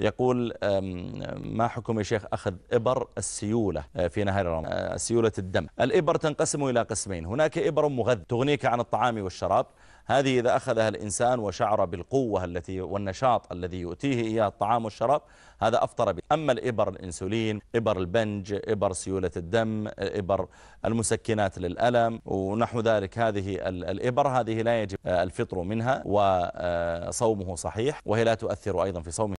يقول ما حكم يا شيخ أخذ إبر السيولة آه، في نهار رمضان آه، سيولة الدم الإبر تنقسم إلى قسمين هناك إبر مغذ تغنيك عن الطعام والشراب هذه إذا أخذها الإنسان وشعر بالقوة التي والنشاط الذي يؤتيه إياه الطعام والشراب هذا أفطر به أما الإبر الإنسولين إبر البنج إبر سيولة الدم آه، إبر المسكنات للألم ونحو ذلك هذه الإبر هذه لا يجب الفطر منها وصومه صحيح وهي لا تؤثر أيضا في صومه